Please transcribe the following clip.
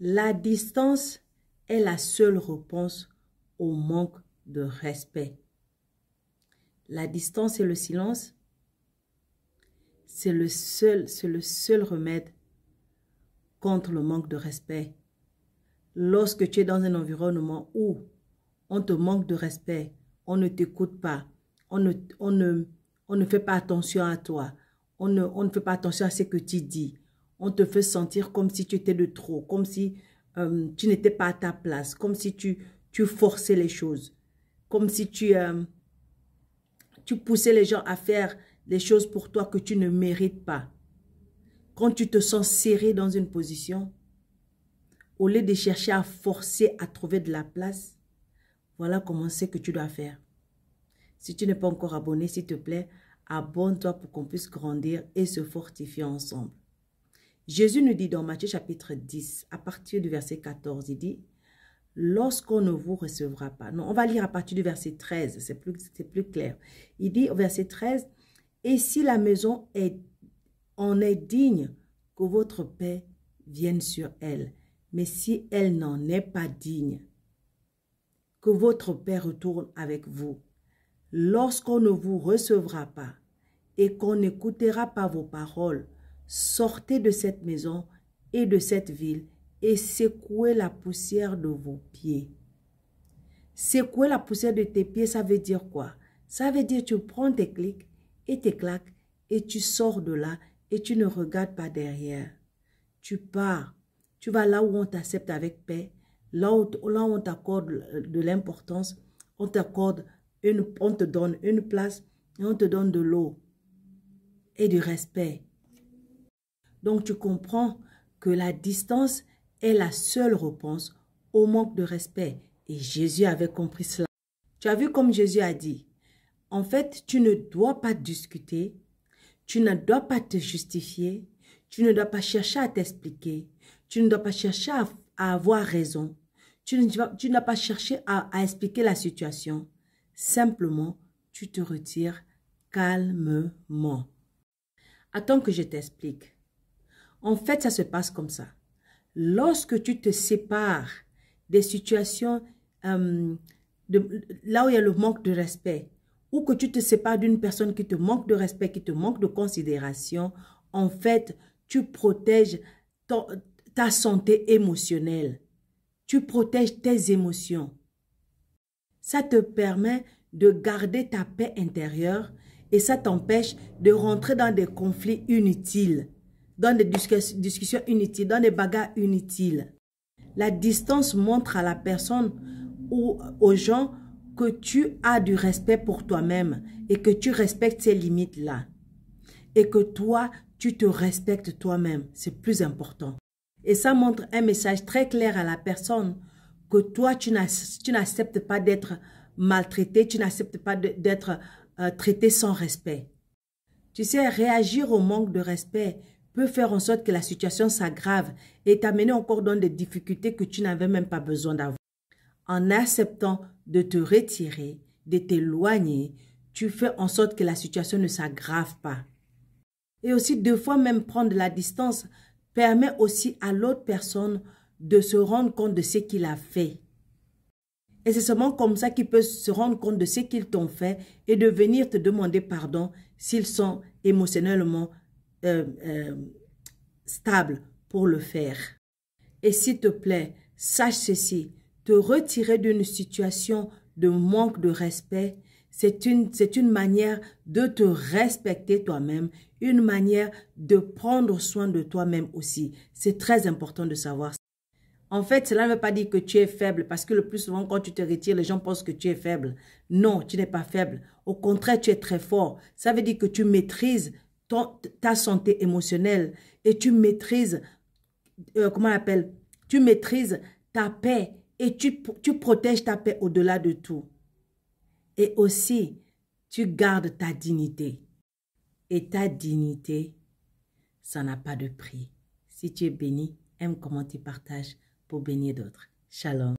La distance est la seule réponse au manque de respect. La distance et le silence, c'est le seul, c'est le seul remède contre le manque de respect. Lorsque tu es dans un environnement où on te manque de respect, on ne t'écoute pas, on ne, on ne fait pas attention à toi, on ne, on ne fait pas attention à ce que tu dis, on te fait sentir comme si tu étais de trop, comme si euh, tu n'étais pas à ta place, comme si tu, tu forçais les choses, comme si tu, euh, tu poussais les gens à faire des choses pour toi que tu ne mérites pas. Quand tu te sens serré dans une position, au lieu de chercher à forcer à trouver de la place, voilà comment c'est que tu dois faire. Si tu n'es pas encore abonné, s'il te plaît, abonne-toi pour qu'on puisse grandir et se fortifier ensemble. Jésus nous dit dans Matthieu chapitre 10, à partir du verset 14, il dit, lorsqu'on ne vous recevra pas. Non, on va lire à partir du verset 13, c'est plus, plus clair. Il dit au verset 13, et si la maison est, en est digne, que votre paix vienne sur elle. Mais si elle n'en est pas digne, que votre paix retourne avec vous. Lorsqu'on ne vous recevra pas et qu'on n'écoutera pas vos paroles, sortez de cette maison et de cette ville et secouez la poussière de vos pieds. Secouer la poussière de tes pieds, ça veut dire quoi? Ça veut dire tu prends tes clics et tes claques et tu sors de là et tu ne regardes pas derrière. Tu pars, tu vas là où on t'accepte avec paix, là où, là on t'accorde de l'importance, on t'accorde une, on te donne une place et on te donne de l'eau et du respect. Donc tu comprends que la distance est la seule réponse au manque de respect. Et Jésus avait compris cela. Tu as vu comme Jésus a dit, en fait, tu ne dois pas discuter, tu ne dois pas te justifier, tu ne dois pas chercher à t'expliquer, tu ne dois pas chercher à, avoir raison, tu ne dois, pas cherché à expliquer la situation. Simplement, tu te retires calmement. Attends que je t'explique. En fait, ça se passe comme ça. Lorsque tu te sépares des situations euh, là où il y a le manque de respect, ou que tu te sépares d'une personne qui te manque de respect, qui te manque de considération, en fait, tu protèges ta santé émotionnelle. Tu protèges tes émotions. Ça te permet de garder ta paix intérieure et ça t'empêche de rentrer dans des conflits inutiles dans des discussions inutiles, dans des bagarres inutiles. La distance montre à la personne ou aux gens que tu as du respect pour toi-même et que tu respectes ces limites-là. Et que toi, tu te respectes toi-même. C'est plus important. Et ça montre un message très clair à la personne que toi, tu n'acceptes pas d'être maltraité, tu n'acceptes pas d'être euh, traité sans respect. Tu sais, réagir au manque de respect peut faire en sorte que la situation s'aggrave et t'amener encore dans des difficultés que tu n'avais même pas besoin d'avoir. En acceptant de te retirer, de t'éloigner, tu fais en sorte que la situation ne s'aggrave pas. Et aussi, deux fois même prendre la distance permet aussi à l'autre personne de se rendre compte de ce qu'il a fait. Et c'est seulement comme ça qu'ils peut se rendre compte de ce qu'ils t'ont fait et de venir te demander pardon s'ils sont émotionnellement euh, euh, stable pour le faire. Et s'il te plaît, sache ceci, te retirer d'une situation de manque de respect, c'est une, une manière de te respecter toi-même, une manière de prendre soin de toi-même aussi. C'est très important de savoir ça. En fait, cela ne veut pas dire que tu es faible, parce que le plus souvent, quand tu te retires, les gens pensent que tu es faible. Non, tu n'es pas faible. Au contraire, tu es très fort. Ça veut dire que tu maîtrises ta santé émotionnelle et tu maîtrises, euh, comment on appelle, tu maîtrises ta paix et tu, tu protèges ta paix au-delà de tout. Et aussi, tu gardes ta dignité. Et ta dignité, ça n'a pas de prix. Si tu es béni, aime, comment tu partages pour bénir d'autres. Shalom.